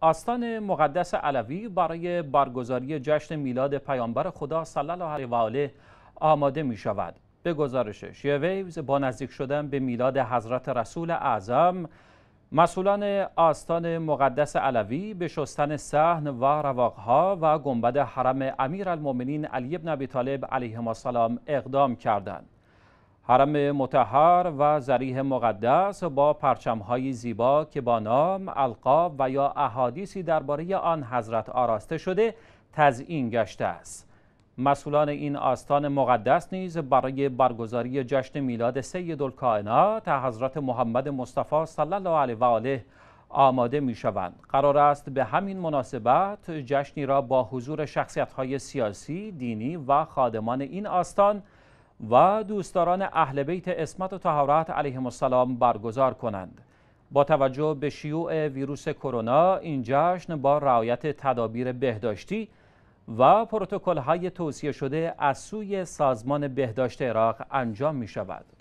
آستان مقدس علوی برای برگزاری جشن میلاد پیامبر خدا صلی الله علیه و آله آماده می شود. به گزارش شیویوز با نزدیک شدن به میلاد حضرت رسول اعظم مسئولان آستان مقدس علوی به شستن صحن و رواقها و گنبد حرم امیر المومنین علی ابن ابی طالب علیه السلام اقدام کردند. حرم متحر و زریح مقدس با پرچمهای زیبا که با نام، القاب و یا احادیثی درباره آن حضرت آراسته شده تزئین گشته است. مسئولان این آستان مقدس نیز برای برگزاری جشن میلاد سید الکائنات حضرت محمد مصطفی صلی الله علیه و آله آماده می شوند. قرار است به همین مناسبت جشنی را با حضور شخصیت های سیاسی، دینی و خادمان این آستان و دوستداران اهل بیت اسمت و تهارت علیه السلام برگزار کنند با توجه به شیوع ویروس کرونا این جشن با رعایت تدابیر بهداشتی و پروتکل های توصیه شده از سوی سازمان بهداشت عراق انجام می شود